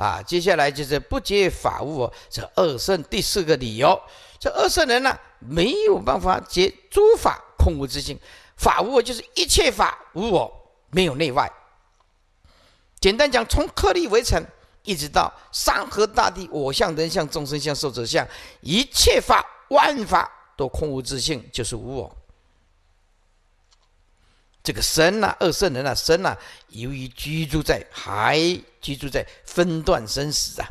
啊，接下来就是不结法物，这二圣第四个理由，这二圣人呢没有办法结诸法空无自性，法我就是一切法无我，没有内外。简单讲，从颗粒为尘一直到山河大地，我相、人相、众生相、寿者相，一切法万法都空无自性，就是无我。这个生呐，二圣人呐，生呐，由于居住在还居住在分段生死啊，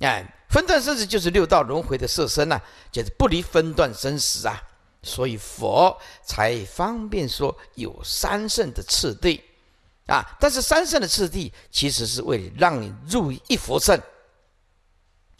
哎，分段生死就是六道轮回的色身呐，就是不离分段生死啊，所以佛才方便说有三圣的次第，啊，但是三圣的次第其实是为了让你入一佛圣，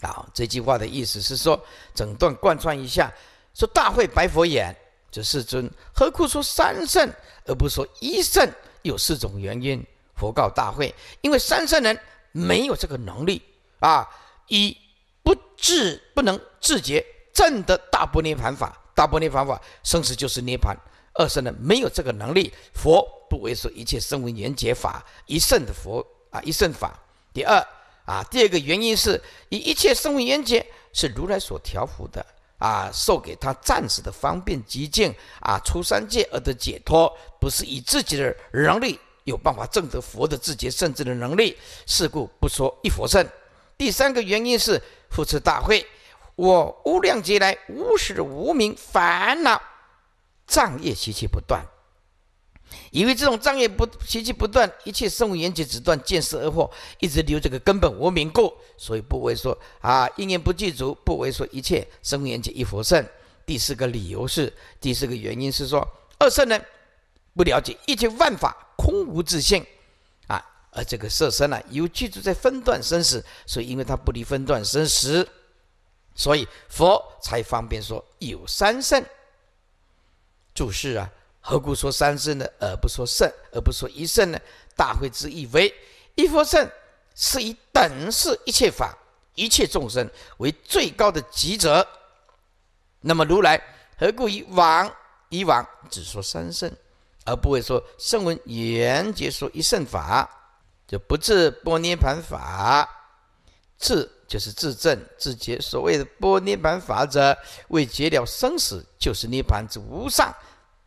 好，这句话的意思是说，整段贯穿一下，说大会白佛眼。这世尊何苦说三圣，而不是说一圣？有四种原因。佛告大会：因为三圣人没有这个能力啊，一不治不能自觉正的大波涅盘法，大波涅盘法生死就是涅盘；二圣人没有这个能力，佛不为说一切生为缘结法，一圣的佛啊，一圣法。第二啊，第二个原因是，以一切生为缘结是如来所调伏的。啊，受给他暂时的方便捷径啊，出三界而得解脱，不是以自己的能力有办法证得佛的自觉甚至的能力，是故不说一佛圣。第三个原因是复持大会，我无量劫来无始无明烦恼障业习气不断。以为这种障业不习气不断，一切生物缘起只断见识而惑，一直留这个根本无明故，所以不为说啊，一念不具足，不为说一切生物缘起一佛圣。第四个理由是，第四个原因是说二圣呢不了解一切万法空无自性，啊，而这个色身呢，以为具足在分段生死，所以因为他不离分段生死，所以佛才方便说有三圣。注释啊。何故说三圣呢？而不说圣，而不说一圣呢？大会之意为一佛圣是以等视一切法、一切众生为最高的极者。那么如来何故以往以往只说三圣，而不会说圣闻缘劫说一圣法，就不自波涅盘法。自就是自证自洁。所谓的波涅盘法者，为解了生死，就是涅盘之无上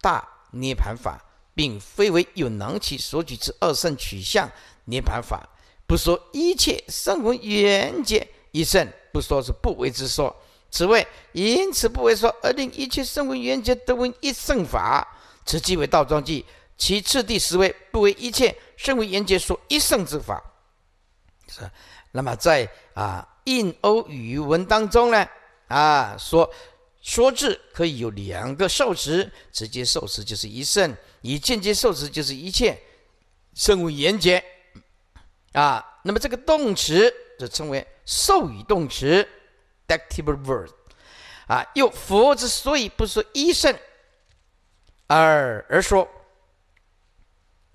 大。涅盘法，并非为有能起所举之二圣取向涅盘法，不说一切圣为缘结一圣，不说是不为之说。此谓因此不为说而令一切圣为缘结得闻一圣法，此即为倒装句。其次第十位不为一切圣为缘结说一圣之法，是。那么在啊印欧语文当中呢，啊说。说字可以有两个受持，直接受持就是一圣，以间接受持就是一切圣为缘结啊。那么这个动词就称为授予动词 d e c t i v e verb） 啊。又佛之所以不说一圣而而说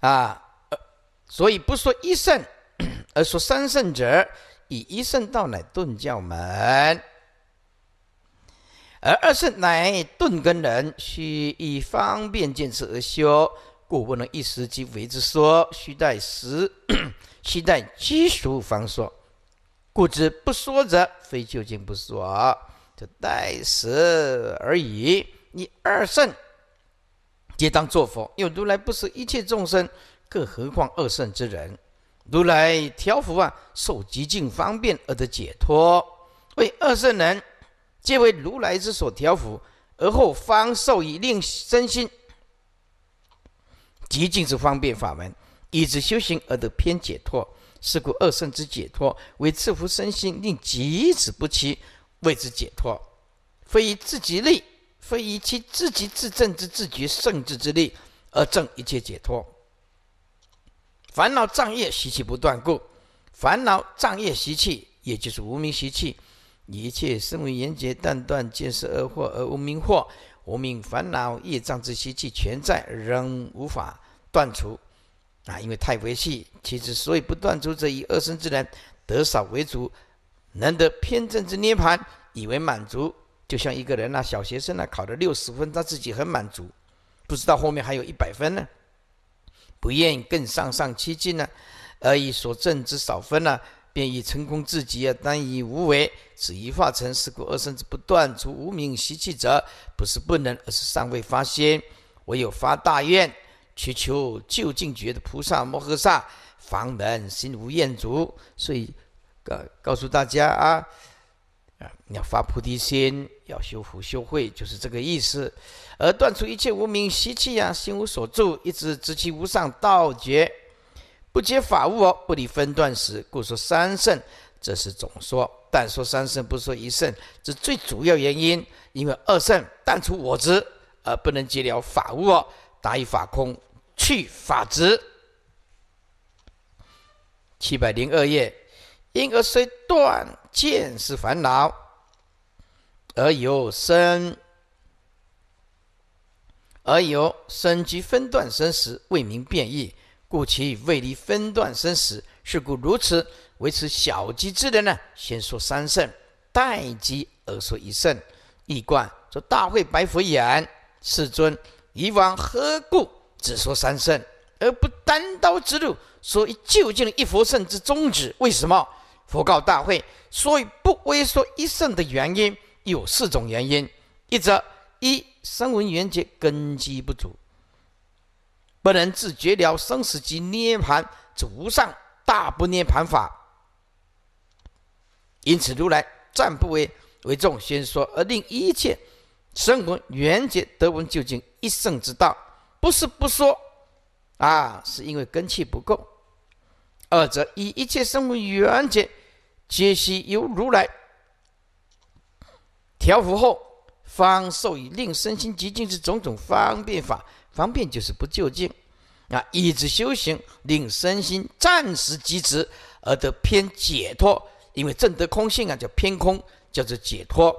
啊，所以不说一圣而说三圣者，以一圣道乃顿教门。而二圣乃钝根人，须以方便见次而修，故不能一时即为之说，须待时，须待机熟方说。故之不说者，非究竟不说，就待时而已。你二圣皆当作佛，又如来不是一切众生，更何况二圣之人？如来调伏啊，受极尽方便而得解脱，为二圣人。皆为如来之所调伏，而后方受以令身心极尽之方便法门，以之修行而得偏解脱。是故二圣之解脱，为赐福身心，令极子不期，谓之解脱。非以自己力，非以其自己自证之自觉圣智之力而证一切解脱。烦恼障业习气不断故，烦恼障业习气，也就是无明习气。一切身为严劫，但断见思恶惑而无名惑，无名烦恼业障之习气全在，仍无法断除。啊，因为太微细，其实所以不断除者，以二生之人得少为主，难得偏正之涅盘以为满足。就像一个人呐，小学生呐，考了六十分，他自己很满足，不知道后面还有一百分呢，不愿意更上上七进呢，而以所证之少分呢。便以成功至极啊！当以无为，此一化成，是故二生之不断除无明习气者，不是不能，而是尚未发心。唯有发大愿，祈求就近觉的菩萨摩诃萨，方能心无厌足。所以，告告诉大家啊，啊，要发菩提心，要修福修慧，就是这个意思。而断除一切无明习气啊，心无所住，一直知其无上道觉。不接法物哦，不离分段时，故说三圣。这是总说，但说三圣，不说一圣，这最主要原因，因为二圣但除我执而不能解了法物哦，达以法空，去法执。七百零二页，因而虽断见是烦恼，而有生，而有生及分段生时，为明变异。故其未离分段生死，是故如此。维持小机之人呢，先说三圣，待机而说一圣。一观说大会白佛言：“世尊，以往何故只说三圣而不单刀直入？所以究竟一佛圣之宗旨，为什么？”佛告大会：“所以不微说一圣的原因有四种原因：一则一声闻缘觉根基不足。”不能自觉了生死及涅盘之无上大不涅盘法，因此如来暂不为为众宣说，而令一切生闻缘觉得闻究竟一圣之道，不是不说，啊，是因为根气不够。二者以一切生闻缘觉，皆悉由如来调伏后。方受以令身心极尽之种种方便法，方便就是不究竟，啊，以之修行令身心暂时极止，而得偏解脱。因为证得空性啊，叫偏空，叫做解脱。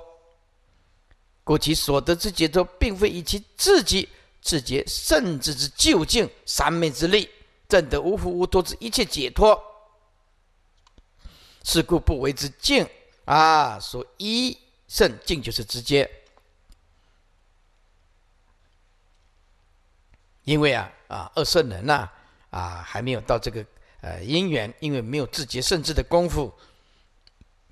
故其所得之解脱，并非以其自己自觉，甚至之究竟三昧之力证得无苦无痛之一切解脱。是故不为之净啊，所一圣净就是直接。因为啊啊二圣人呐啊还没有到这个呃因缘，因为没有自觉圣至的功夫。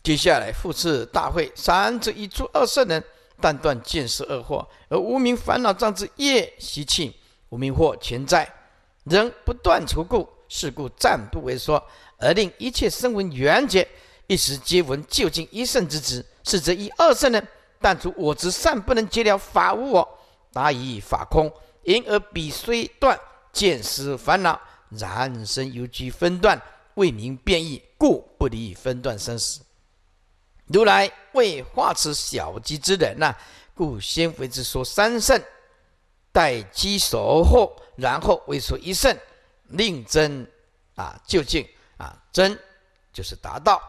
接下来复次大会三者一诸二圣人但断见识二祸，而无名烦恼障之业习气无名祸全在，仍不断除故，是故暂不为说，而令一切生闻缘觉一时皆闻究竟一圣之旨，是则一二圣人但除我之善不能结了法无我，达以法空。因而彼虽断见思烦恼，然身犹居分段，未民变异，故不离分段生死。如来为化此小机之人呐，故先为之说三圣，待机守候，然后为说一圣，令真啊究竟啊真就是达到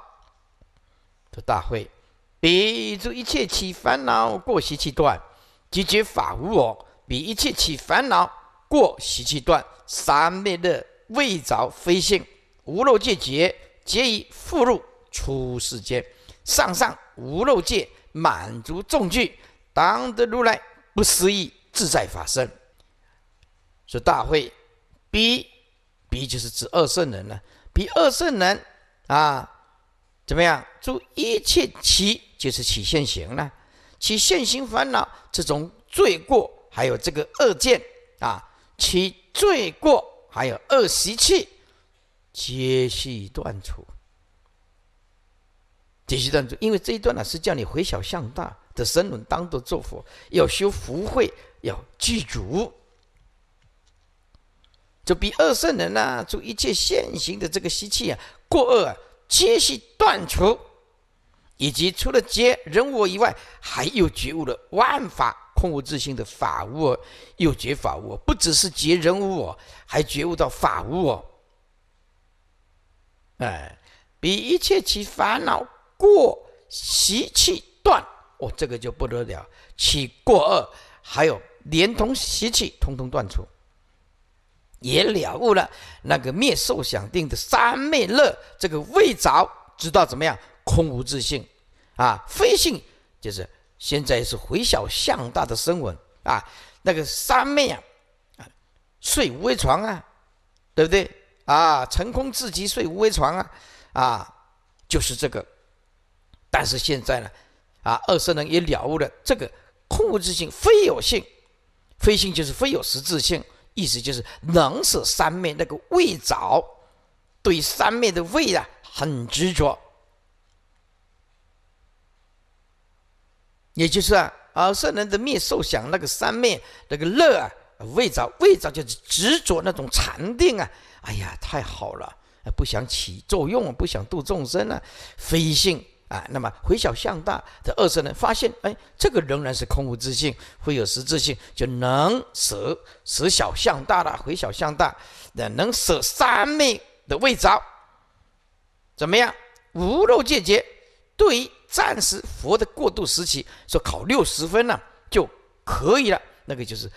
的大会，彼诸一切起烦恼过习其断即觉法无我。比一切起烦恼过习气断三昧热未着非性无漏戒劫皆以复入出世间上上无漏戒满足众聚当得如来不思议自在法身，说大会比比就是指二圣人了。比二圣人啊，怎么样？诸一切起就是起现行了，起现行烦恼这种罪过。还有这个恶见啊，其罪过还有恶习气，皆系断除。皆系断除，因为这一段呢是叫你回小向大的生轮，当得作佛，要修福慧，要具足。就比二圣人呢，做一切现行的这个习气啊、过恶啊，皆系断除，以及除了皆人我以外，还有觉悟的万法。空无自性的法悟，又觉法悟，不只是觉人无我，还觉悟到法悟哦。哎，比一切其烦恼、过习气断，哦，这个就不得了，起过恶，还有连同习气，通通断除，也了悟了那个灭受想定的三昧乐，这个未着，知道怎么样？空无自性，啊，非性就是。现在是回小向大的声闻啊，那个三昧啊，睡无为床啊，对不对啊？成空自极睡无为床啊，啊，就是这个。但是现在呢，啊，二圣人也了悟了这个空无自性非有性，非性就是非有实质性，意思就是能使三昧那个未早对三昧的未啊很执着。也就是啊，啊，圣人的灭受想那个三昧，那个乐啊，味着味着就是执着那种禅定啊，哎呀，太好了，不想起作用，不想度众生啊，非性啊。那么回小向大，这二圣人发现，哎，这个仍然是空无自性，会有实质性，就能舍舍小向大了，回小向大，能舍三昧的味道，怎么样？无漏界界。对于暂时佛的过渡时期，说考六十分呢就可以了，那个就是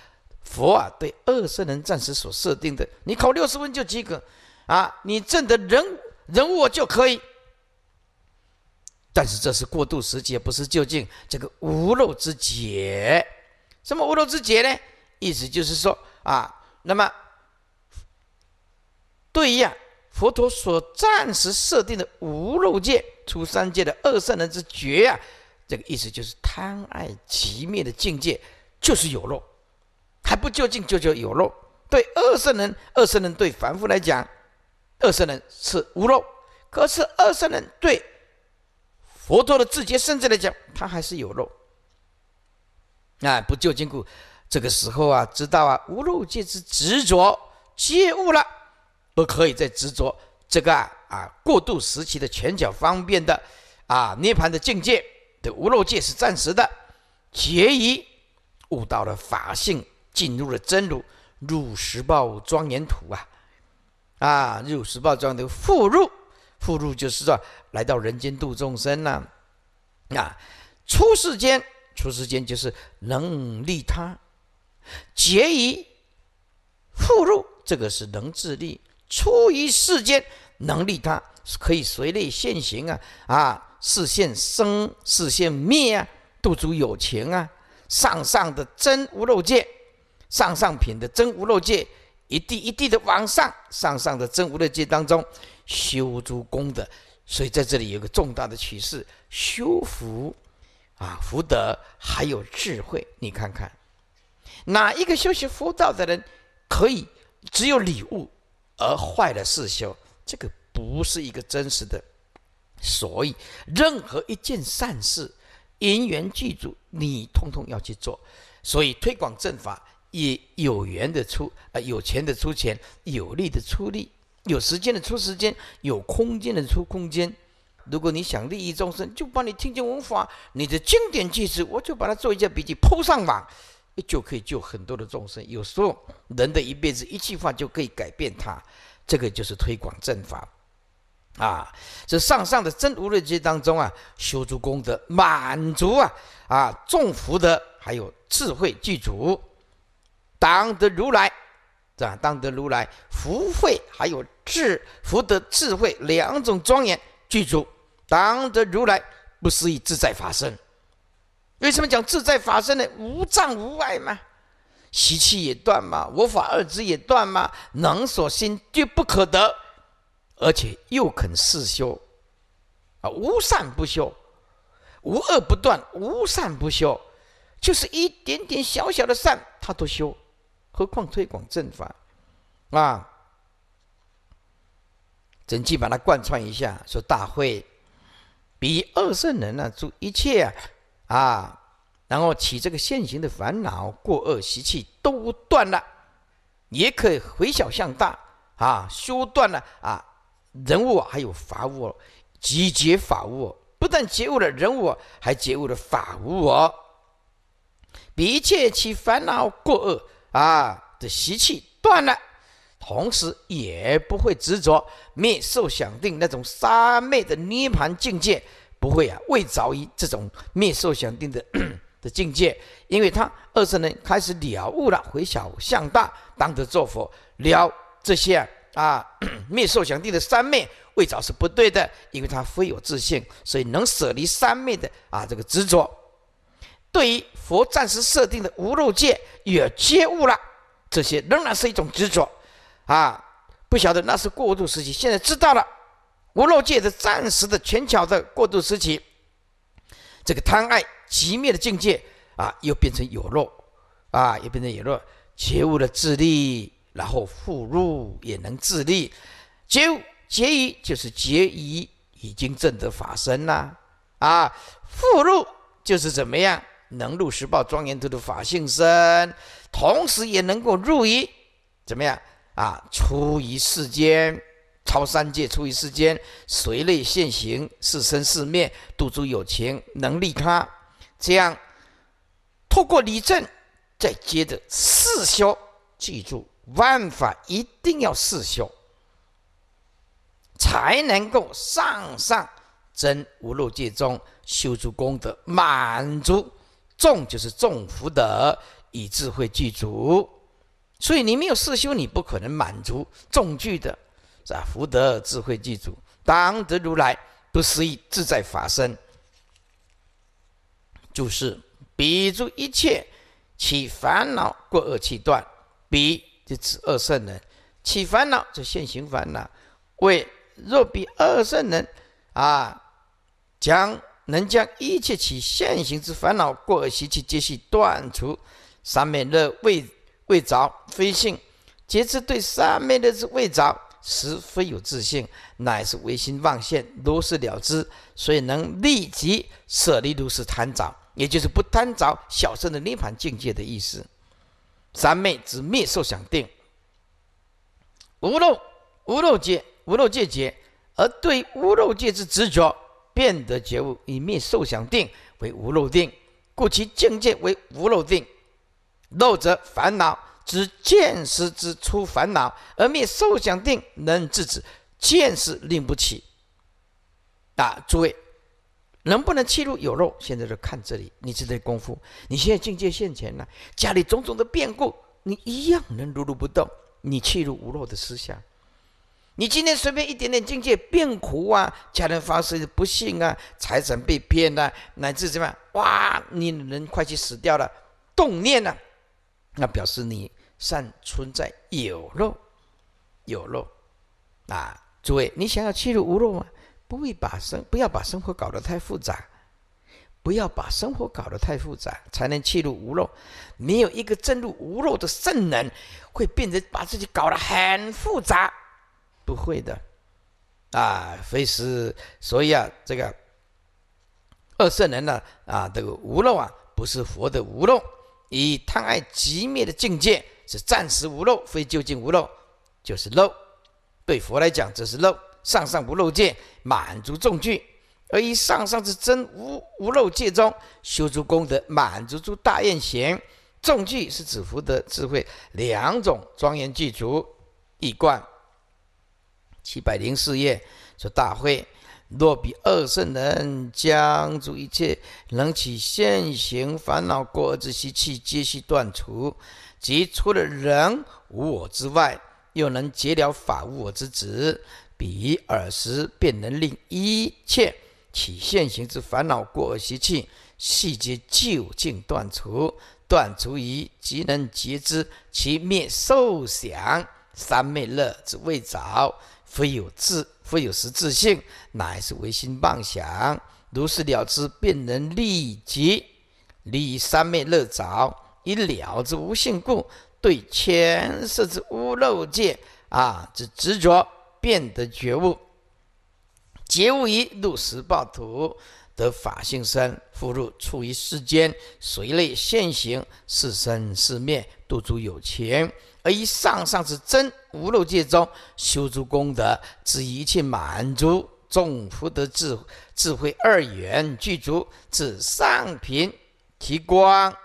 佛啊对二圣人暂时所设定的，你考六十分就及格啊，你证得人人物就可以。但是这是过渡时期，不是究竟这个无漏之解。什么无漏之解呢？意思就是说啊，那么对于啊佛陀所暂时设定的无漏界。出三界的二圣人之觉啊，这个意思就是贪爱极灭的境界，就是有肉，还不究竟就叫有肉。对二圣人，二圣人对凡夫来讲，二圣人是无肉；可是二圣人对佛陀的自觉甚至来讲，他还是有肉。啊，不究竟故，这个时候啊，知道啊，无肉界之执着皆悟了，不可以再执着这个。啊。啊，过渡时期的拳脚方便的啊，涅盘的境界的无漏界是暂时的，结于悟到了法性，进入了真如，入十报庄严土啊，啊，入十报庄严的复入，复入就是说来到人间度众生呐，那出世间，出世间就是能利他，结于复入，这个是能自利，出于世间。能力他可以随类现形啊，啊，视现生，视现灭啊，度诸有情啊，上上的真无漏界，上上品的真无漏界，一地一地的往上，上上的真无漏界当中修诸功德，所以在这里有个重大的启示：修福，啊，福德还有智慧，你看看，哪一个修行佛道的人可以只有礼物而坏了四修？这个不是一个真实的，所以任何一件善事，因缘具足，你通通要去做。所以推广正法，也有缘的出啊，有钱的出钱，有力的出力，有时间的出时间，有空间的出空间。如果你想利益众生，就把你听见文法、你的经典句子，我就把它做一下笔记，铺上网，就可以救很多的众生。有时候人的一辈子一句话就可以改变他。这个就是推广正法，啊，这上上的真无论劫当中啊，修足功德，满足啊啊众福德，还有智慧具足，当得如来，啊，当得如来福慧还有智，福德智慧两种庄严具足，当得如来不思议自在法身。为什么讲自在法身呢？无障无碍嘛。习气也断吗？我法二知也断吗？能所心绝不可得，而且又肯四修，啊，无善不修，无恶不断，无善不修，就是一点点小小的善他都修，何况推广正法，啊，整体把它贯穿一下，说大会，比二圣人呢，做一切啊。然后起这个现行的烦恼过恶习气都断了，也可以回小向大啊，修断了啊，人物还有法物，集结法物，不但觉悟了人物，还觉悟了法物，哦。一切起烦恼过恶啊的习气断了，同时也不会执着灭受想定那种三昧的涅盘境界，不会啊，未着于这种灭受想定的。的境界，因为他二十人开始了悟了，回小向大，当得作佛了这些啊，灭受想定的三昧未早是不对的，因为他非有自信，所以能舍离三昧的啊这个执着，对于佛暂时设定的无漏界也皆悟了，这些仍然是一种执着啊，不晓得那是过渡时期，现在知道了无漏界的暂时的全巧的过渡时期，这个贪爱。极灭的境界啊，又变成有漏，啊，又变成有漏。觉悟的自立，然后复入也能自立。觉结一就是结一已经证得法身了，啊，复入就是怎么样能入十报庄严土的法性身，同时也能够入于怎么样啊出于世间，超三界出于世间，随类现形，四生四灭，度诸有情，能利他。这样，透过理证，再接着四修，记住万法一定要四修，才能够上上真无漏界中修足功德，满足众就是众福德，以智慧具足。所以你没有四修，你不可能满足众具的，是吧？福德智慧具足，当得如来不思议自在法身。就是比诸一切起烦恼过恶气断，比就此指二圣人起烦恼，就现行烦恼。为若比二圣人，啊，将能将一切起现行之烦恼过恶习气皆系断除。三昧的未未着非性，皆知对三昧的之未着实非有自信，乃是唯心妄现，如是了之，所以能立即舍离如是贪着。也就是不贪着小圣的涅盘境界的意思。三昧之灭受想定，无漏无漏界无漏界界，而对无漏界之执着，变得觉悟以灭受想定为无漏定，故其境界为无漏定。漏则烦恼，指见识之出烦恼，而灭受想定能制止见识令不起。答，诸位。能不能气入有肉？现在就看这里，你这点功夫，你现在境界现前了，家里种种的变故，你一样能如如不动，你气入无肉的思想。你今天随便一点点境界变苦啊，家人发生不幸啊，财产被骗啊，乃至什么哇，你人快去死掉了，动念了，那表示你尚存在有肉，有肉啊！诸位，你想要气入无肉吗？不会把生不要把生活搞得太复杂，不要把生活搞得太复杂，才能弃入无漏。没有一个证入无漏的圣人，会变得把自己搞得很复杂。不会的，啊，非是所以啊，这个二圣人呢，啊，这个无漏啊，不是佛的无漏，以贪爱极灭的境界是暂时无漏，非究竟无漏就是漏。对佛来讲，这是漏。上上不漏戒，满足众聚；而以上上之真无无漏戒中，修诸功德，满足诸大愿行。众聚是指福德、智慧两种庄严具足，一贯。七百零四页说：大会，若比二圣人将诸一切能起现行烦恼过恶之习气，皆悉断除，即除了人无我之外，又能截了法无我之子，彼尔时便能令一切起现行之烦恼过习气，细节究竟断除，断除于即能及之，其灭受想三昧乐之未着，非有智，非有识智性，乃是唯心妄想。如是了之，便能立即离三昧乐着，一了之无性故，对前世之污漏界啊之执着。便得觉悟，觉悟于入识报土，得法性身复入处于世间，随类现行，是生是灭，度诸有情；而以上上之真无漏界中，修诸功德，至一切满足，众福德智智慧二元具足，至上品提光，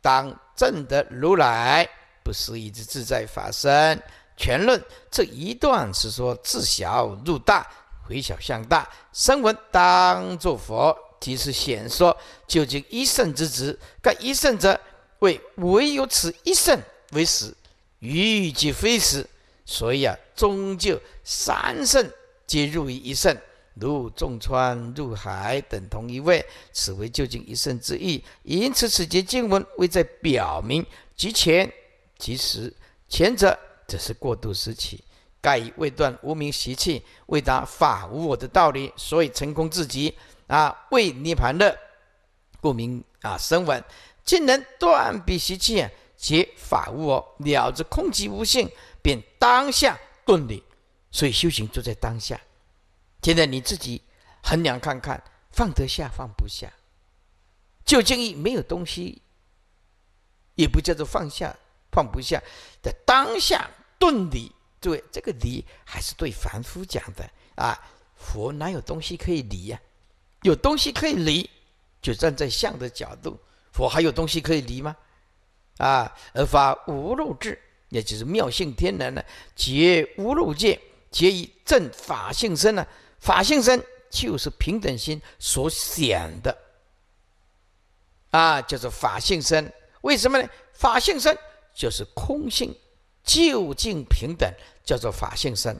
当正得如来不思议之自在法身。全论这一段是说自小入大，回小向大。声闻当作佛，即是显说究竟一圣之职。盖一圣者为唯有此一圣为始，余即非始。所以啊，终究三圣皆入于一圣，如众川入海等同一位，此为究竟一圣之意。因此，此节经文未在表明，即前即实，前者。这是过渡时期，盖以未断无名习气，未达法无我的道理，所以成功至极啊，未涅盘乐，故名啊声闻。今能断彼习气，皆法无我，了知空寂无性，便当下顿理。所以修行就在当下。现在你自己衡量看看，放得下放不下？就建议没有东西，也不叫做放下，放不下的当下。顿离，对这个离还是对凡夫讲的啊？佛哪有东西可以离呀？有东西可以离，就站在相的角度，佛还有东西可以离吗？啊，而法无肉智，也就是妙性天然呢，绝无肉界，皆以正法性生呢。法性生就是平等心所显的啊，就是法性生。为什么呢？法性生就是空性。究竟平等，叫做法性身。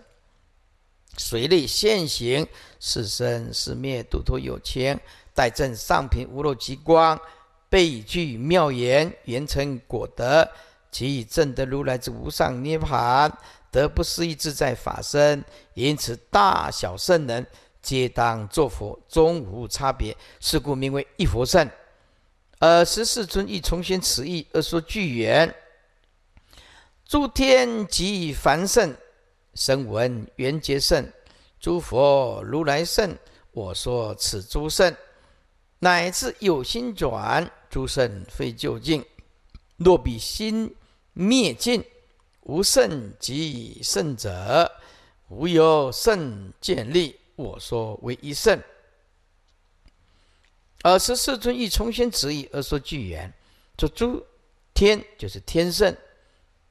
随类现行，是生是灭，度脱有情，待证上品无漏极光，备具妙言，圆成果德，即证得如来之无上涅盘，得不思议自在法身。因此大小圣人皆当作佛，终无差别。是故名为一佛圣。而十四尊亦重心此意而说具缘。诸天及凡圣，声闻缘觉圣，诸佛如来圣。我说此诸圣，乃至有心转诸圣非究竟。若比心灭尽，无圣即圣者，无有圣建立。我说为一圣。尔时世尊亦重新直意而说具言，说诸天就是天圣。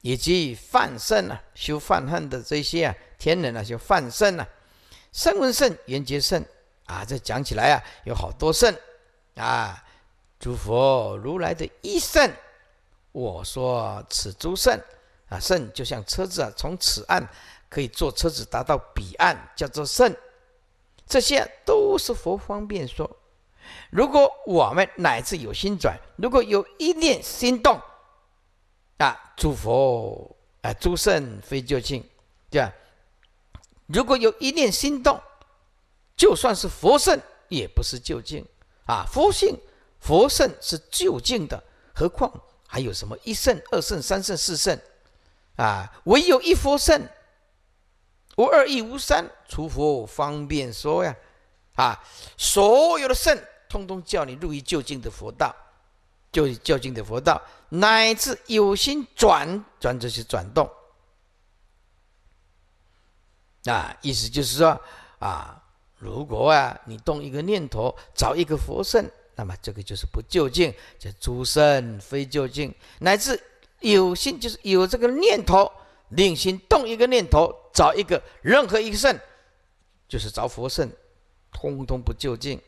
以及犯圣啊，修犯恨的这些啊，天人啊，修犯圣啊，圣闻圣、缘觉圣啊，这讲起来啊，有好多圣啊。诸佛如来的一圣，我说此诸圣啊，圣就像车子啊，从此岸可以坐车子达到彼岸，叫做圣。这些都是佛方便说。如果我们乃至有心转，如果有一念心动。诸佛啊，诸圣非究竟，对吧？如果有一念心动，就算是佛圣，也不是究竟啊。佛性、佛圣是究竟的，何况还有什么一圣、二圣、三圣、四圣啊？唯有一佛圣，无二亦无三，除佛方便说呀。啊，所有的圣，通通叫你入于究竟的佛道。就是就近的佛道，乃至有心转转这些转动，啊，意思就是说啊，如果啊你动一个念头找一个佛圣，那么这个就是不就近，这诸圣非就近，乃至有心就是有这个念头，令心动一个念头找一个任何一个圣，就是找佛圣，通通不就近。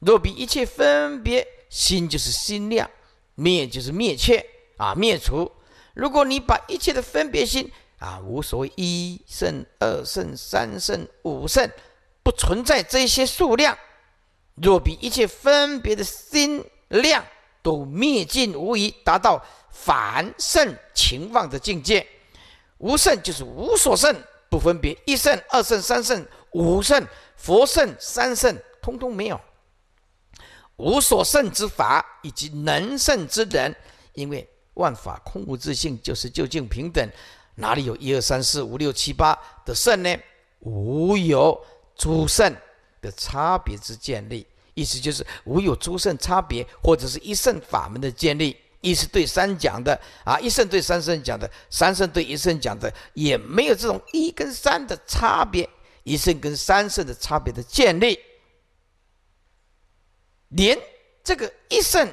若比一切分别。心就是心量，灭就是灭却啊，灭除。如果你把一切的分别心啊，无所谓一圣、二圣、三圣、五圣，不存在这些数量。若比一切分别的心量都灭尽无疑，达到凡圣情忘的境界，无圣就是无所圣，不分别一圣、二圣、三圣、五圣、佛圣、三圣，通通没有。无所胜之法，以及能胜之人，因为万法空无自性，就是究竟平等，哪里有一二三四五六七八的胜呢？无有诸胜的差别之建立，意思就是无有诸胜差别，或者是一胜法门的建立，一是对三讲的啊，一胜对三胜讲的，三胜对一胜讲的，也没有这种一跟三的差别，一胜跟三胜的差别的建立。连这个一圣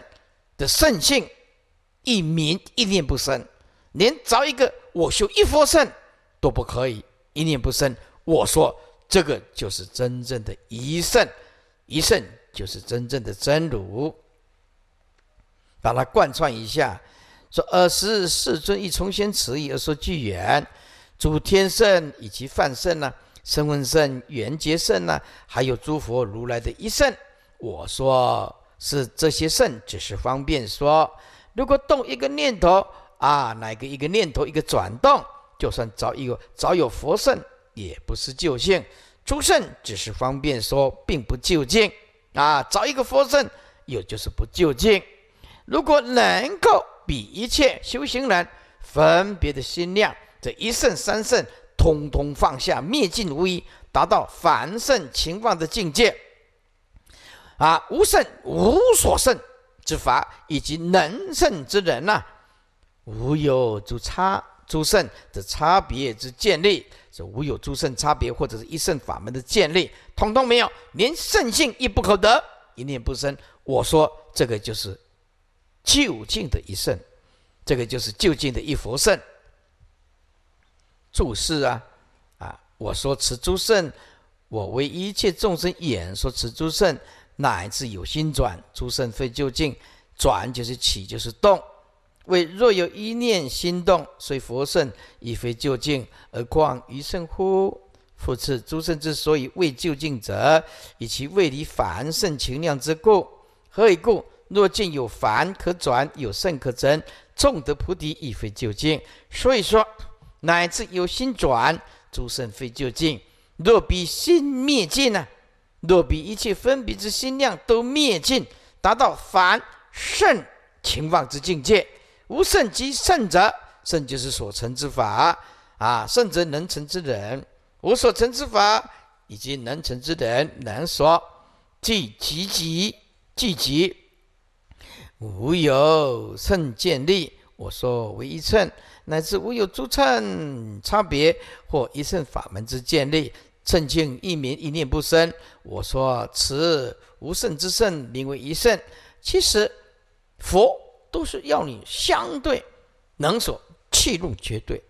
的圣性，一民一念不生，连着一个我修一佛圣都不可以一念不生。我说这个就是真正的一圣，一圣就是真正的真如。把它贯穿一下，说：二十世尊一重新持意，而说聚缘，诸天圣以及梵圣啊，声闻圣、缘觉圣啊，还有诸佛如来的—一圣。我说是这些圣，只是方便说。如果动一个念头啊，哪个一个念头一个转动，就算找一个找有佛圣，也不是究竟。出圣只是方便说，并不究竟啊。找一个佛圣，有就是不究竟。如果能够比一切修行人分别的心量，这一圣三圣通通放下，灭尽无疑，达到凡圣情况的境界。啊，无胜无所胜之法，以及能胜之人呐，无有诸差诸胜的差别之建立，这无有诸胜差别或者是一胜法门的建立，统统没有，连胜性亦不可得，一念不生。我说这个就是就近的一胜，这个就是就近的一佛胜。注释啊，啊，我说持诸胜，我为一切众生演说持诸胜。乃至有心转，诸圣非究竟；转就是起，就是动。为若有一念心动，虽佛圣亦非究竟，而况于圣乎？复次，诸圣之所以未究竟者，以其未离凡圣情量之故。何以故？若见有凡可转，有圣可增，众得菩提，亦非究竟。所以说，乃至有心转，诸圣非究竟。若彼心灭尽呢？若比一切分别之心量都灭尽，达到凡圣情忘之境界，无圣即圣者，圣就是所成之法啊，圣则能成之人，无所成之法以及能成之人，难说。即极极，即极无有圣建立，我说为一圣，乃至无有诸乘差别或一乘法门之建立。圣境一明一念不生，我说此无圣之圣，名为一圣。其实，佛都是要你相对能所气入绝对，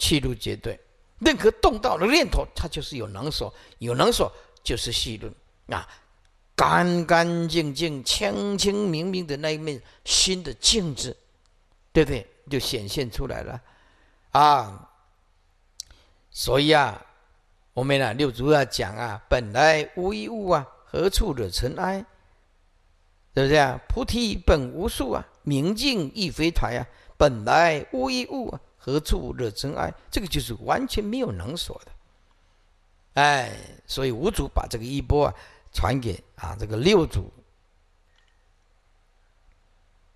气入绝对，任何动道的念头，它就是有能所，有能所就是细论啊。干干净净、清清明明的那一面心的镜子，对不对？就显现出来了啊。所以啊。我们呢，六祖啊讲啊，本来无一物啊，何处惹尘埃？对不对啊？菩提本无树啊，明镜亦非台啊，本来无一物啊，何处惹尘埃？这个就是完全没有能说的。哎，所以五祖把这个衣钵啊传给啊这个六祖，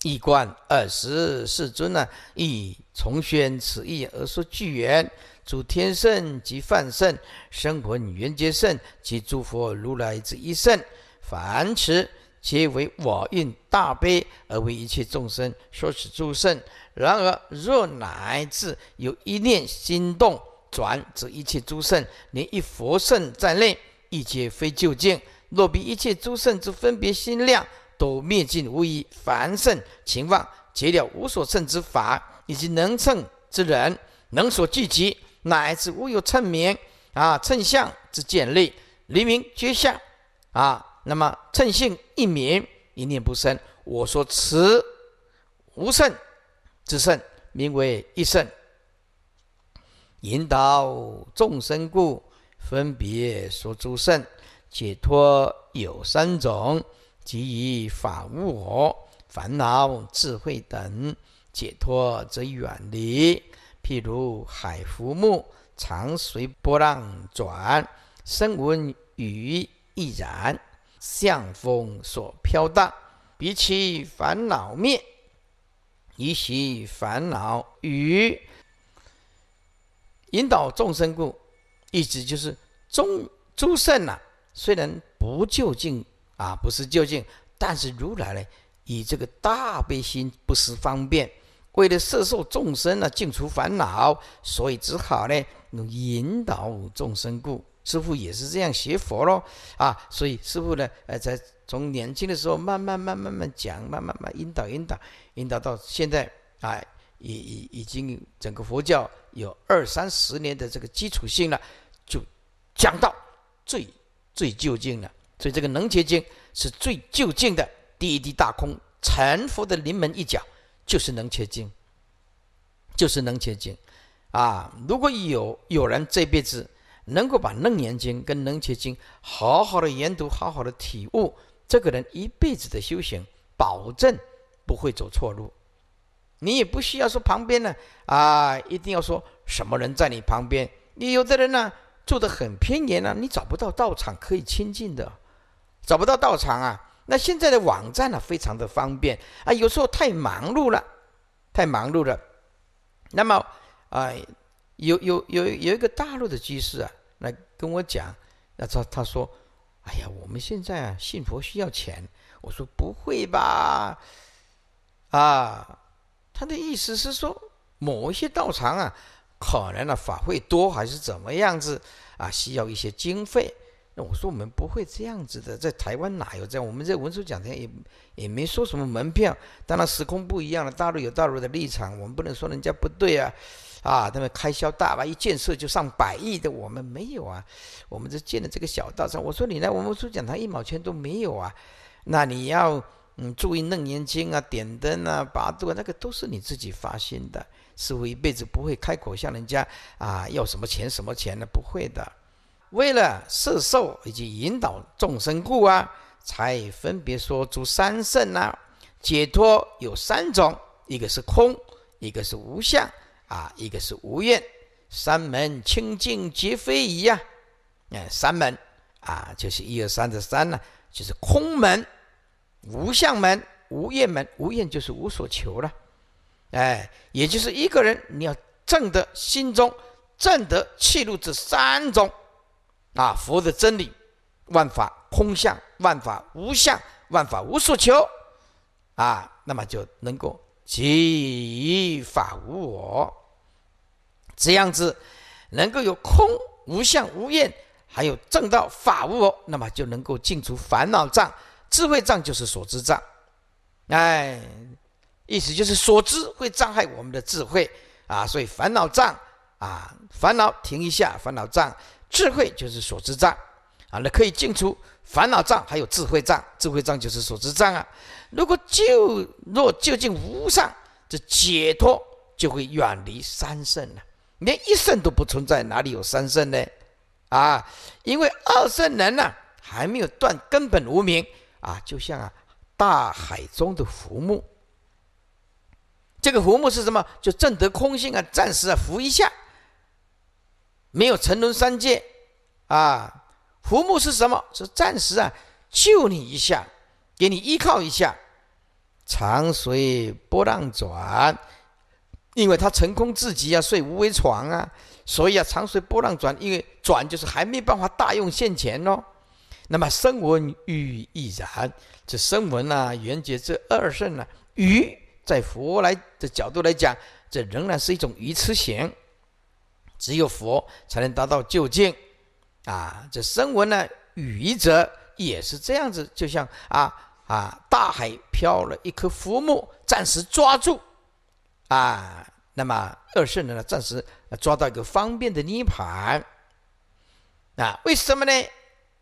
一观二十世尊呢，以从宣此意而说具言。诸天圣及泛圣、生魂缘劫圣及诸佛如来之一圣，凡此皆为我运大悲而为一切众生说此诸圣。然而，若乃至有一念心动转，则一切诸圣，连一佛圣在内，亦皆非究竟。若比一切诸圣之分别心量都灭尽无疑。凡圣情况，解了无所胜之法，以及能胜之人能所聚集。乃至无有称名，啊，称相之建立，黎明皆相，啊，那么称性一名，一念不生。我说此无圣之圣，名为一圣。引导众生故，分别说诸圣解脱有三种，即以法、无我、烦恼、智慧等解脱，则远离。譬如海浮木，常随波浪转；身闻雨亦然，向风所飘荡。比起烦恼灭，比其烦恼雨，引导众生故，一直就是中诸圣呐。虽然不究竟啊，不是究竟，但是如来呢，以这个大悲心，不思方便。为了摄受众生啊，净除烦恼，所以只好呢引导众生。故师傅也是这样学佛喽啊，所以师傅呢，呃，才从年轻的时候慢慢、慢慢、慢讲，慢慢慢引导、引导、引导，到现在啊，已已已经整个佛教有二三十年的这个基础性了，就讲到最最究竟了。所以这个《能结经》是最究竟的，第一滴大空禅佛的临门一脚。就是能切经，就是能切经，啊！如果有有人这辈子能够把《楞严经》跟《能切经》好好的研读，好好的体悟，这个人一辈子的修行，保证不会走错路。你也不需要说旁边呢，啊，一定要说什么人在你旁边。你有的人呢，住的很偏远啊，你找不到道场可以亲近的，找不到道场啊。那现在的网站呢，非常的方便啊，有时候太忙碌了，太忙碌了。那么，啊，有有有有一个大陆的居士啊，来跟我讲，那他他说，哎呀，我们现在啊，信佛需要钱。我说不会吧，啊，他的意思是说，某一些道场啊，可能呢法会多还是怎么样子啊，需要一些经费。我说我们不会这样子的，在台湾哪有这样？我们这文殊讲堂也也没说什么门票。当然时空不一样了，大陆有大陆的立场，我们不能说人家不对啊。啊，他们开销大吧，一建设就上百亿的，我们没有啊。我们这建的这个小道上，我说你来我们文殊讲堂一毛钱都没有啊。那你要嗯注意弄眼睛啊，点灯啊，拔度啊，那个都是你自己发现的，似乎一辈子不会开口向人家啊要什么钱什么钱的，不会的。为了摄受以及引导众生故啊，才分别说出三圣呐。解脱有三种，一个是空，一个是无相啊，一个是无愿。三门清净皆非宜呀。哎，三门啊，就是一二三的三呢，就是空门、无相门、无厌门。无厌就是无所求了。哎，也就是一个人你要证得心中证得气入这三种。啊，佛的真理，万法空相，万法无相，万法无所求，啊，那么就能够即法无我，这样子能够有空无相无厌，还有正道法无我，那么就能够净除烦恼障、智慧障，就是所知障。哎，意思就是所知会障碍我们的智慧啊，所以烦恼障啊，烦恼停一下，烦恼障。智慧就是所知障啊，那可以进出烦恼障，还有智慧障。智慧障就是所知障啊。如果就若就竟无上，这解脱就会远离三圣了，连一圣都不存在，哪里有三圣呢？啊，因为二圣人呢还没有断根本无名啊，就像啊大海中的浮木。这个浮木是什么？就证得空性啊，暂时啊浮一下。没有沉沦三界啊，浮木是什么？是暂时啊，救你一下，给你依靠一下。长随波浪转，因为他成功自极啊，睡无为床啊，所以啊，长随波浪转，因为转就是还没办法大用现前哦。那么声闻欲亦然，这声闻啊，缘觉这二圣呢，欲在佛来的角度来讲，这仍然是一种愚痴行。只有佛才能达到究竟，啊，这声闻呢，语一者也是这样子，就像啊啊大海漂了一颗浮木，暂时抓住，啊，那么二圣人呢，暂时抓到一个方便的涅槃，那为什么呢？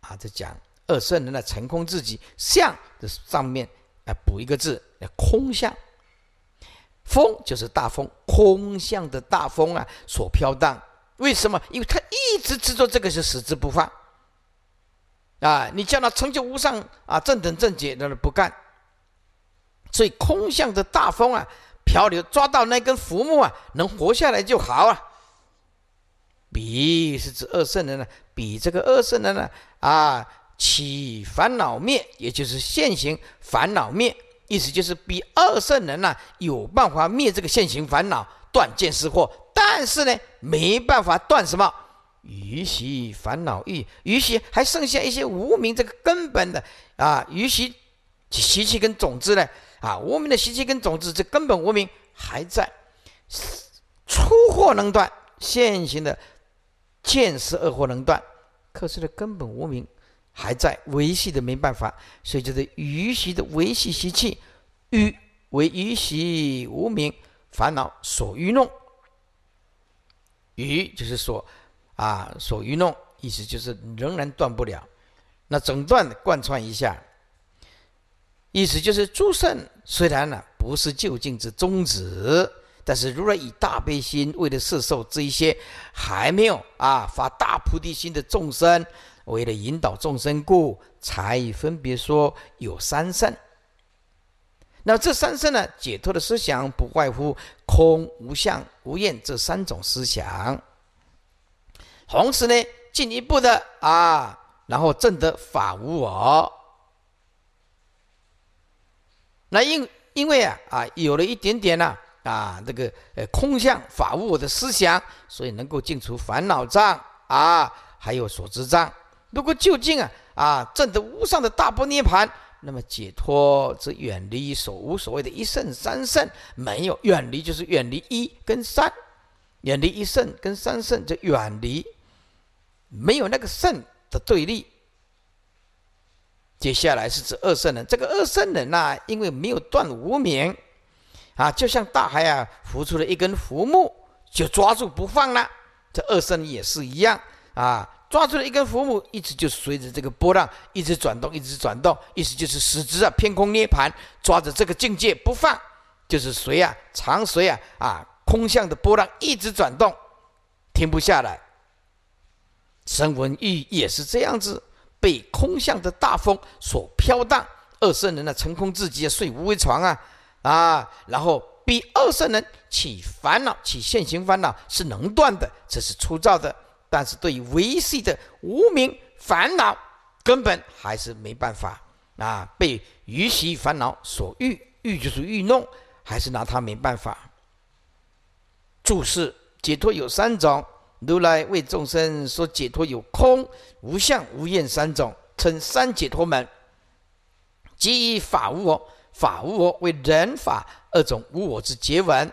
啊，这讲二圣人的成空自己相，这上面啊补一个字，空相。风就是大风，空相的大风啊，所飘荡。为什么？因为他一直执着这个，是死之不放啊。你叫他成就无上啊正等正解，他不干。所以空相的大风啊，漂流，抓到那根浮木啊，能活下来就好啊。比是指二圣人呢，比这个二圣人呢啊，起烦恼灭，也就是现行烦恼灭。意思就是，比二圣人呐有办法灭这个现行烦恼断见思惑，但是呢没办法断什么余习烦恼欲，余习还剩下一些无名这个根本的啊，余习习气跟种子呢啊，无名的习气跟种子这根本无名还在，出货能断现行的见识二货能断，可是这根本无名还在维系的没办法，所以就是愚习的维系习气，愚为愚习无名烦恼所愚弄，愚就是说啊所愚弄，意思就是仍然断不了。那整段贯穿一下，意思就是诸圣虽然呢不是究竟之宗旨，但是如果以大悲心为了摄受这一些还没有啊发大菩提心的众生。为了引导众生故，才分别说有三圣。那这三圣呢？解脱的思想不外乎空、无相、无厌这三种思想。同时呢，进一步的啊，然后证得法无我。那因因为啊啊，有了一点点呢啊，这个呃空相法无我的思想，所以能够净除烦恼障啊，还有所知障。如果究竟啊啊证得无上的大波涅盘，那么解脱则远离所无所谓的一圣三圣没有远离，就是远离一跟三，远离一圣跟三圣就远离，没有那个圣的对立。接下来是指二圣人，这个二圣人啊，因为没有断无明啊，就像大海啊浮出了一根浮木就抓住不放了，这二圣也是一样啊。抓住了一根浮木，一直就随着这个波浪一直转动，一直转动，意思就是使之啊偏空涅盘，抓着这个境界不放，就是随啊常随啊啊空相的波浪一直转动，停不下来。声闻欲也是这样子，被空相的大风所飘荡。二圣人呢成空至极，睡无为床啊啊，然后逼二圣人起烦恼，起现行烦恼是能断的，这是粗糙的。但是对于维系的无名烦恼，根本还是没办法啊！被愚习烦恼所欲欲就是欲弄，还是拿他没办法。注释：解脱有三种，如来为众生说解脱有空、无相、无厌三种，称三解脱门。即以法无我、法无我为人法二种无我之结文，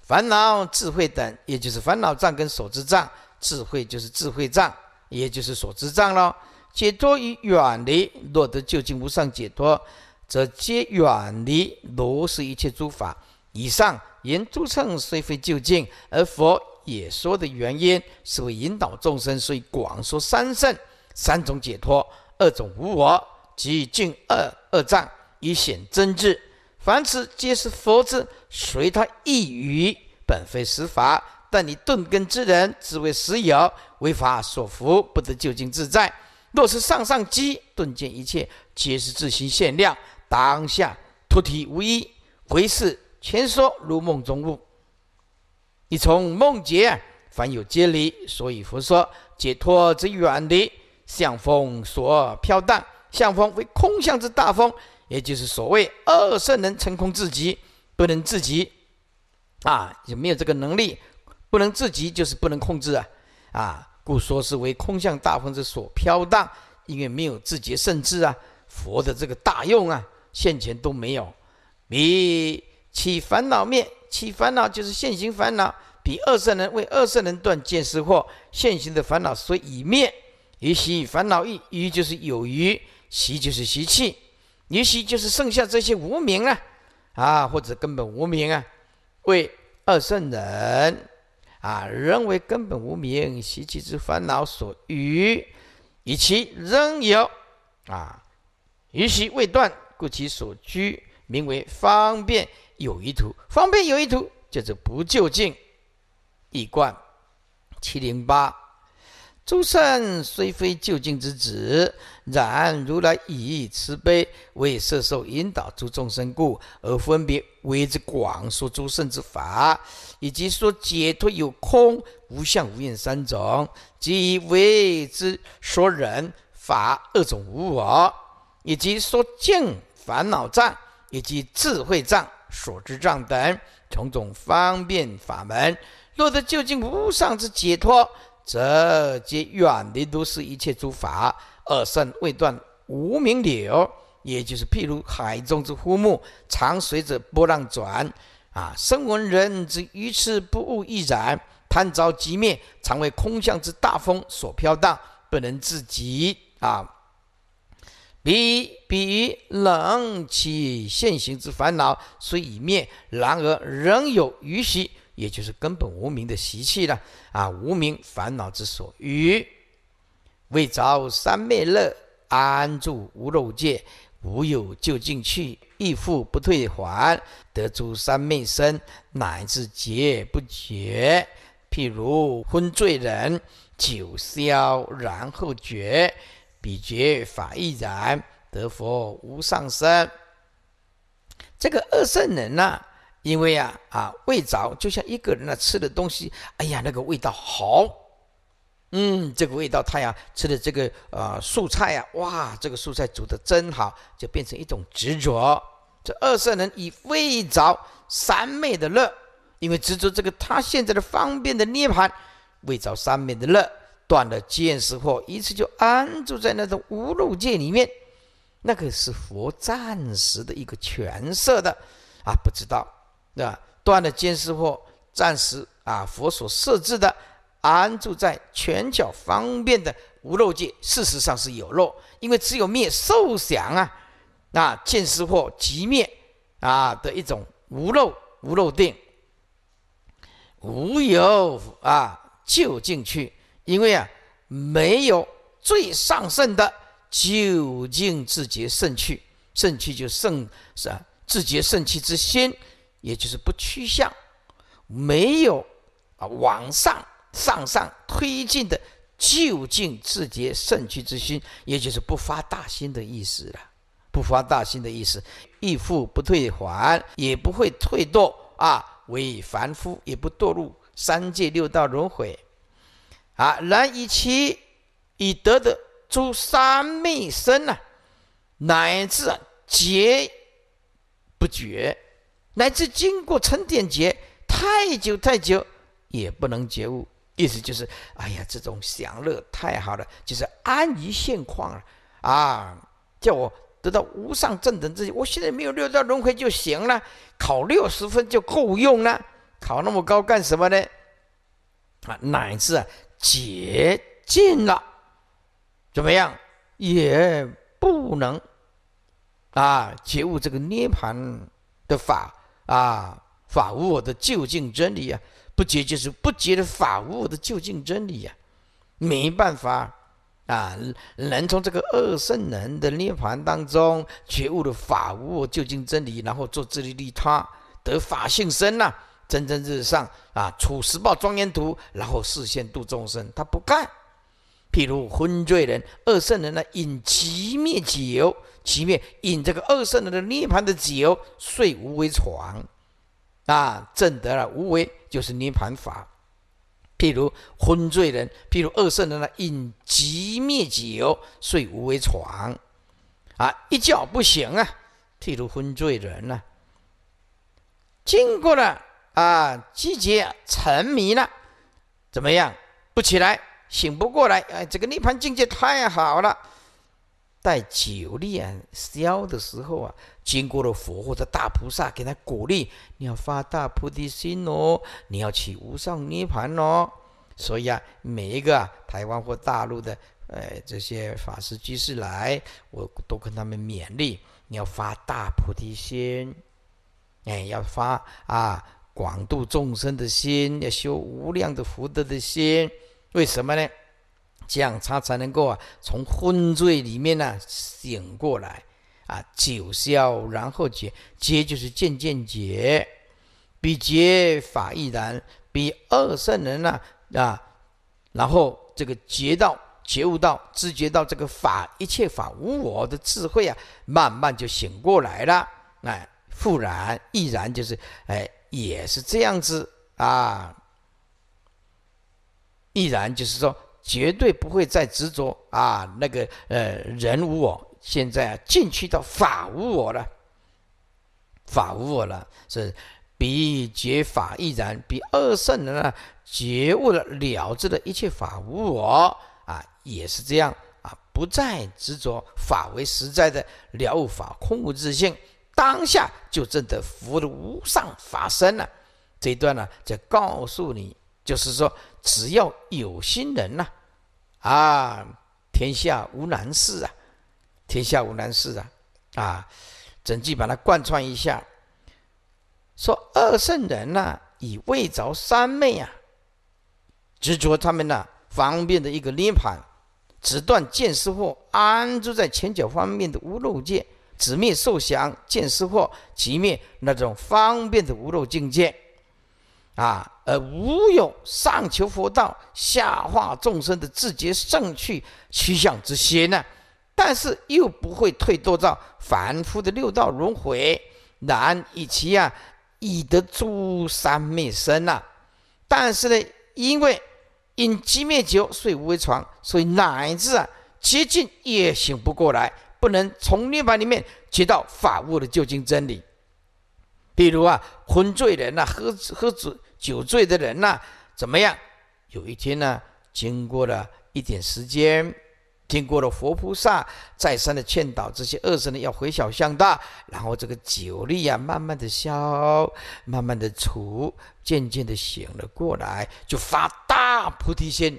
烦恼、智慧等，也就是烦恼障跟所知障。智慧就是智慧障，也就是所知障了。解脱与远离，若得究竟无上解脱，则皆远离如是一切诸法。以上言诸乘虽非究竟，而佛也说的原因是为引导众生，所以广说三圣三种解脱，二种无我即尽二二藏，以显真智。凡此皆是佛之随他意语，本非实法。但你钝根之人，只为食有，为法所服，不得究竟自在。若是上上机，顿见一切，皆是自心现量，当下脱体无一回事，全说如梦中物。你从梦解，凡有皆离，所以佛说解脱之远离，相风所飘荡，相风为空相之大风，也就是所谓二圣人成空至极，不能自己啊，也没有这个能力。不能自极就是不能控制啊，啊，故说是为空相大分之所飘荡，因为没有自节甚至啊，佛的这个大用啊，现前都没有。比起烦恼灭，起烦恼就是现行烦恼；比二圣人为二圣人断见识惑，现行的烦恼所以灭。也习烦恼意，余就是有余，习就是习气，也习就是剩下这些无名啊，啊，或者根本无名啊，为二圣人。啊，人为根本无明习气之烦恼所余，以其仍有啊，于习未断，故其所居名为方便有余途，方便有余途，就是不就近，一冠七零八。诸圣虽非究竟之子，然如来以慈悲为色受引导诸众生故，而分别为之广说诸圣之法，以及说解脱有空无相无影三种，即为之说人法二种无我，以及说见烦恼障以及智慧障所知障等种种方便法门，若得究竟无上之解脱。则皆远的都是一切诸法，二身未断，无名流，也就是譬如海中之枯木，常随着波浪转，啊，生闻人之愚痴不悟亦然，贪着即灭，常为空相之大风所飘荡，不能自己。啊，比比冷起现行之烦恼虽已灭，然而仍有余习。也就是根本无名的习气了啊！无名烦恼之所与，为着三昧乐安住无漏界，无有究竟趣，亦复不退还，得诸三昧身，乃至劫不绝。譬如昏醉人，酒消然后觉，彼觉法亦然，得佛无上身。这个二圣人呐。因为啊啊味着就像一个人呢吃的东西，哎呀那个味道好，嗯这个味道他呀吃的这个呃素菜呀哇这个素菜煮的真好，就变成一种执着。这二色人以味着三昧的乐，因为执着这个他现在的方便的涅盘，味着三昧的乐，断了见识惑，一次就安住在那种无漏界里面，那个是佛暂时的一个权色的啊不知道。对吧？断了见思破暂时啊，佛所设置的安住在拳脚方便的无漏界，事实上是有漏，因为只有灭受想啊，啊，见识破即灭啊的一种无漏无漏定，无有啊就进去，因为啊没有最上圣的究竟自觉圣趣，圣趣就圣是自觉圣趣之心。也就是不趋向，没有啊往上上上推进的究竟自觉圣趣之心，也就是不发大心的意思了。不发大心的意思，亦复不退还，也不会退堕啊，为凡夫，也不堕入三界六道轮回啊。然以其以得的诸三昧身呢，乃至啊，不绝。乃至经过沉淀劫太久太久，也不能觉悟。意思就是，哎呀，这种享乐太好了，就是安于现况了啊！叫我得到无上正等自己，我现在没有六道轮回就行了，考六十分就够用了，考那么高干什么呢？啊，乃至啊，解禁了，怎么样也不能啊觉悟这个涅槃的法。啊，法我的究竟真理呀，不觉就是不觉的法我的究竟真理呀，没办法，啊，能从这个二圣人的涅盘当中觉悟的法我究竟真理，然后做自利利他，得法性身呐，蒸蒸日上啊，处十报庄严图，然后视现度众生，他不干。譬如昏醉人、二圣人呢，饮极灭酒。其灭引这个二圣人的涅槃的酒，睡无为床，啊，证得了无为就是涅槃法。譬如昏醉人，譬如二圣人呢，饮极灭酒，睡无为床，啊，一觉不醒啊。譬如昏醉人呢，经过了啊，季节沉迷了，怎么样？不起来，醒不过来。哎，这个涅槃境界太好了。在九力啊消的时候啊，经过了佛或者大菩萨给他鼓励，你要发大菩提心哦，你要起无上涅盘哦，所以啊，每一个台湾或大陆的呃这些法师居士来，我都跟他们勉励，你要发大菩提心，哎，要发啊广度众生的心，要修无量的福德的心，为什么呢？这样他才能够啊，从昏醉里面呢醒过来啊，九霄，然后结结就是渐渐结，比劫法亦然，比二圣人呢啊，然后这个觉道、觉悟道、知觉到这个法，一切法无我的智慧啊，慢慢就醒过来了。哎，复然亦然，就是哎，也是这样子啊，亦然就是说。绝对不会再执着啊！那个呃，人无我，现在啊，进去到法无我了。法无我了，是比觉法亦然。比二圣人呢，觉悟了了之的一切法无我啊，也是这样啊，不再执着法为实在的了，法空无自性，当下就证得佛的无上法身了。这段呢，就告诉你，就是说，只要有心人呐。啊，天下无难事啊，天下无难事啊，啊，整句把它贯穿一下，说二圣人呢，以未着三昧啊，执着他们呢方便的一个涅盘，直断见思惑，安住在前脚方面的无漏界，直灭受想见思惑，即灭那种方便的无漏境界。啊，而无有上求佛道、下化众生的自觉圣趣趋向之心呢？但是又不会退堕到凡夫的六道轮回，以其啊以得诸三灭身呐。但是呢，因为因七灭九睡无为床，所以乃至啊接近也醒不过来，不能从涅槃里面接到法物的究竟真理。比如啊，昏醉人呐，喝喝醉酒醉的人呐，怎么样？有一天呢，经过了一点时间，听过了佛菩萨再三的劝导，这些恶神呢要回小向大，然后这个酒力啊，慢慢的消，慢慢的除，渐渐的醒了过来，就发大菩提心，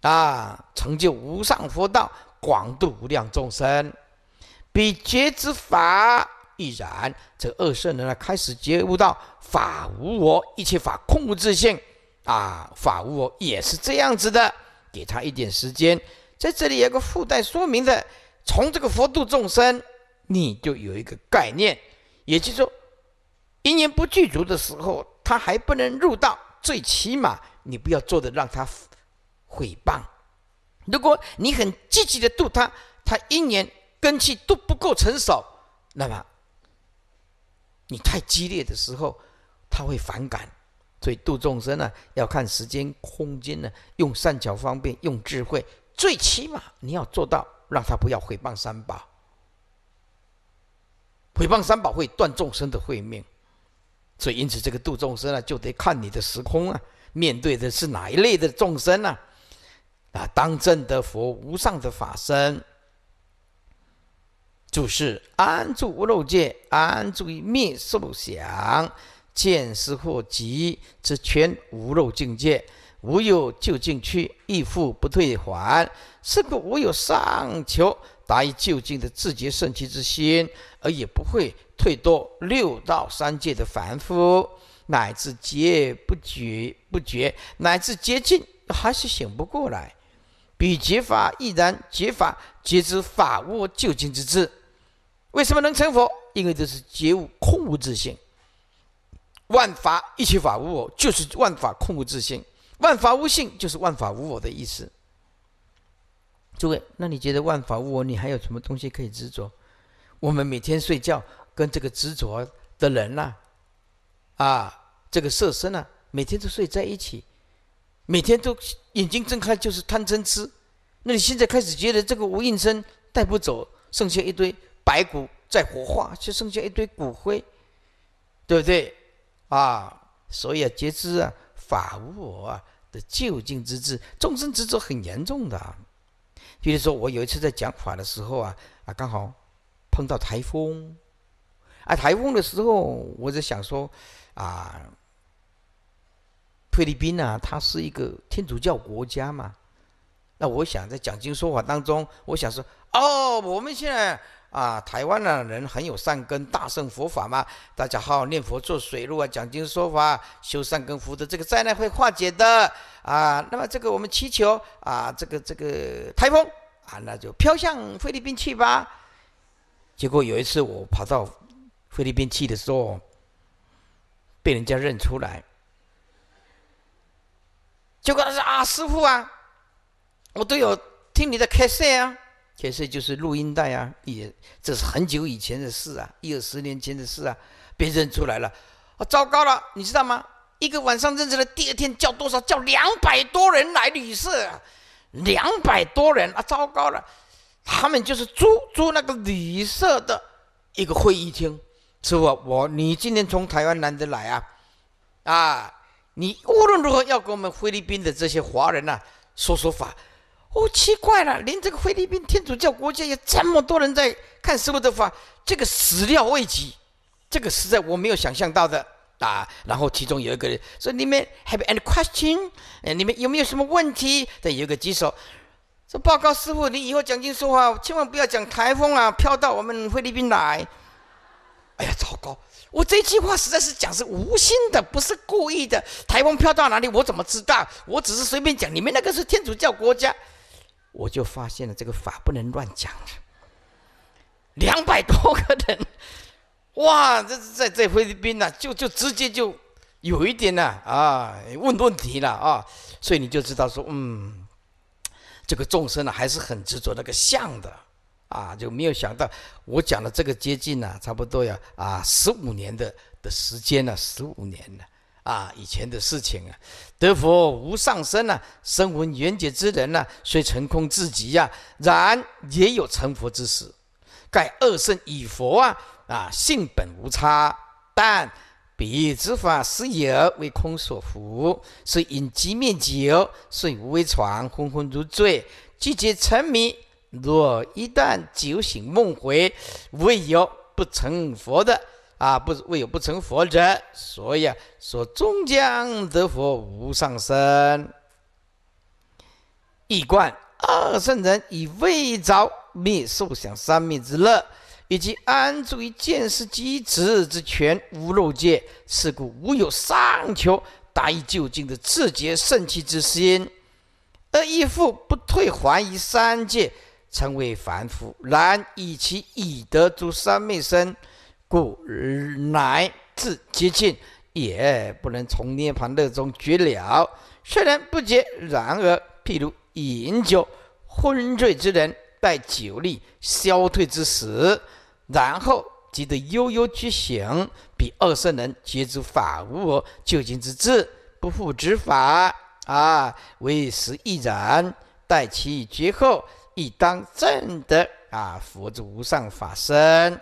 啊，成就无上佛道，广度无量众生，比劫之法。必然，这二圣人呢开始觉悟到法无我，一切法空无自性啊，法无我也是这样子的。给他一点时间，在这里有个附带说明的，从这个佛度众生，你就有一个概念，也就是说，因缘不具足的时候，他还不能入道，最起码你不要做的让他毁谤。如果你很积极的度他，他一年根气都不够成熟，那么。你太激烈的时候，他会反感，所以度众生呢，要看时间、空间呢，用善巧方便，用智慧，最起码你要做到，让他不要毁谤三宝。毁谤三宝会断众生的慧命，所以因此这个度众生呢，就得看你的时空啊，面对的是哪一类的众生啊。啊，当正的佛，无上的法身。就是安住无漏界，安住于灭受想，见思或极，之全无漏境界，无有旧尽趣，亦复不退还。是故无有上求达于旧尽的自觉圣其之心，而也不会退多六道三界的凡夫，乃至劫不绝不绝，乃至接尽，还是醒不过来。彼劫法亦然，劫法皆知法无究尽之智。为什么能成佛？因为这是觉悟空无自性，万法一切法无我，就是万法空无自性，万法无性就是万法无我的意思。诸位，那你觉得万法无我，你还有什么东西可以执着？我们每天睡觉跟这个执着的人呐，啊，这个色身啊，每天都睡在一起，每天都眼睛睁开就是贪嗔痴。那你现在开始觉得这个无应身带不走，剩下一堆。白骨在火化，就剩下一堆骨灰，对不对？啊，所以啊，节制啊，法我啊的就近之治，众生之责很严重的。比如说，我有一次在讲法的时候啊，啊，刚好碰到台风。啊，台风的时候，我在想说，啊，菲律宾啊，它是一个天主教国家嘛，那我想在讲经说法当中，我想说，哦，我们现在。啊，台湾的人很有善根，大圣佛法嘛，大家好好念佛、做水路啊，讲经说法、修善根福德，这个灾难会化解的啊。那么这个我们祈求啊，这个这个台风啊，那就飘向菲律宾去吧。结果有一次我跑到菲律宾去的时候，被人家认出来，结果他说：“啊，师傅啊，我都有听你的开示啊。”其实就是录音带啊，也这是很久以前的事啊，一二十年前的事啊，被认出来了，啊，糟糕了，你知道吗？一个晚上认出来，第二天叫多少？叫两百多人来旅社，两百多人啊，糟糕了，他们就是租租那个旅社的一个会议厅，师傅，我你今天从台湾难得来啊，啊，你无论如何要给我们菲律宾的这些华人呐说说法。哦，奇怪了，连这个菲律宾天主教国家也这么多人在看师傅的法，这个始料未及，这个实在我没有想象到的啊。然后其中有一个人说：“你们 Have any question？呃，你们有没有什么问题？”这有一个举手说：“报告师傅，你以后讲经说话千万不要讲台风啊，飘到我们菲律宾来。”哎呀，糟糕！我这句话实在是讲是无心的，不是故意的。台风飘到哪里，我怎么知道？我只是随便讲，你们那个是天主教国家。我就发现了这个法不能乱讲，两百多个人，哇，这在这菲律宾呢，就就直接就有一点呢啊问问题了啊，所以你就知道说，嗯，这个众生呢还是很执着那个相的啊，就没有想到我讲的这个接近呢，差不多要啊十五年的的时间呢，十五年呢。啊，以前的事情啊，得佛无上身呐，身闻缘解之人呐，虽成空至极呀，然也有成佛之时。盖二圣以佛啊啊性本无差，但彼之法失也为空所服，是饮因机灭酒，所无为床昏昏如醉，拒绝沉迷。若一旦酒醒梦回，未有不成佛的。啊，不未有不成佛者，所以啊，说终将得佛无上身。一观二圣人以未着灭受想三灭之乐，以及安住于见思积止之权无漏界，是故无有上求达于究竟的自觉圣器之心，而亦复不退还于三界，成为凡夫。然以其以德诸三昧身。故乃至接近，也不能从涅盘乐中绝了。虽然不解，然而譬如饮酒昏醉之人，待酒力消退之时，然后即得悠悠之醒。彼二圣人皆知法物究竟之智，不复执法。啊，为时亦然。待其绝后，亦当正得啊佛之无上法身。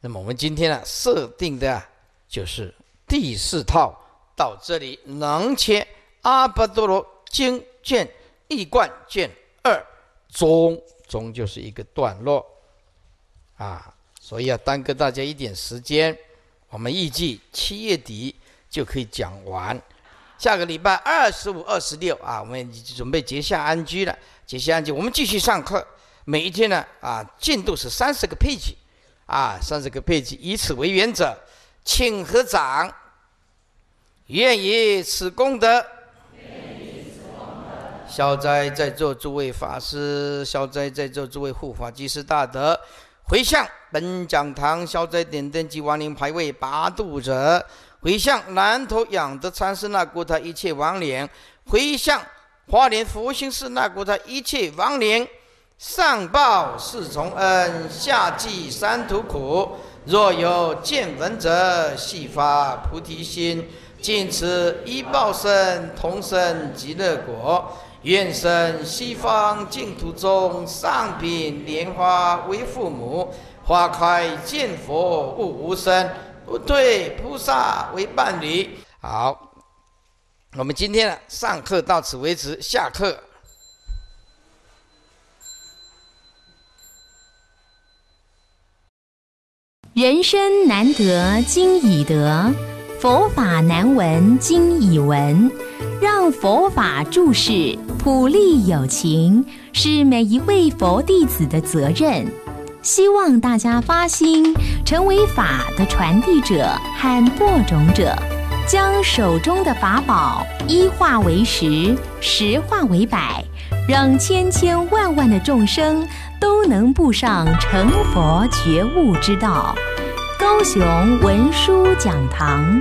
那么我们今天呢，设定的就是第四套，到这里，能切阿波多罗经卷一冠卷二，终，终就是一个段落，啊，所以啊，耽搁大家一点时间，我们预计七月底就可以讲完，下个礼拜二十五、二十六啊，我们准备结下安居了，结下安居，我们继续上课，每一天呢，啊，进度是三十个佩句。啊，三十个佩奇以此为原则，请合掌。愿以此功德，消灾在座诸位法师，消灾在座诸位护法，积施大德，回向本讲堂消灾点灯及亡灵牌位八度者，回向南头养德禅师那国台一切亡灵，回向华莲佛心寺那国台一切亡灵。上报四重恩，下济三途苦。若有见闻者，悉发菩提心。尽此一报身，同生极乐国。愿生西方净土中，上品莲花为父母。花开见佛悟无生，不退菩萨为伴侣。好，我们今天的上课到此为止，下课。人生难得今已得，佛法难闻今已闻。让佛法注释普利有情，是每一位佛弟子的责任。希望大家发心，成为法的传递者和播种者，将手中的法宝一化为十，十化为百，让千千万万的众生。都能步上成佛觉悟之道，高雄文殊讲堂。